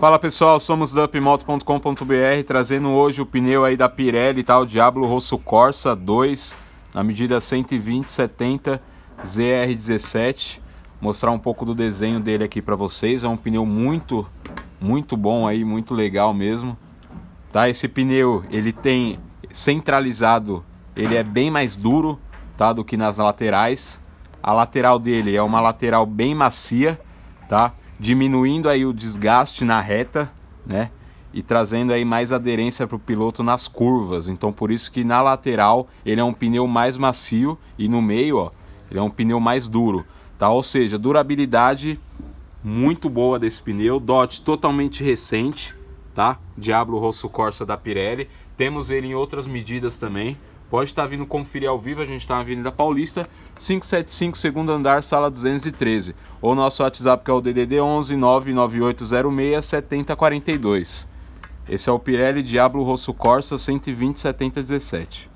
Fala pessoal, somos dupmoto.com.br trazendo hoje o pneu aí da Pirelli, tá? O Diablo Rosso Corsa 2, na medida 120/70 ZR17. Mostrar um pouco do desenho dele aqui para vocês. É um pneu muito, muito bom aí, muito legal mesmo. Tá? Esse pneu, ele tem centralizado, ele é bem mais duro, tá, do que nas laterais. A lateral dele é uma lateral bem macia, tá? diminuindo aí o desgaste na reta, né? E trazendo aí mais aderência para o piloto nas curvas. Então por isso que na lateral ele é um pneu mais macio e no meio, ó, ele é um pneu mais duro, tá? Ou seja, durabilidade muito boa desse pneu, DOT totalmente recente, tá? Diablo Rosso Corsa da Pirelli. Temos ele em outras medidas também, Pode estar vindo conferir ao vivo, a gente está na Avenida Paulista, 575, segundo andar, sala 213. Ou nosso WhatsApp que é o DDD 11 99806 7042. Esse é o Pirelli Diablo Rosso Corsa 120 7017.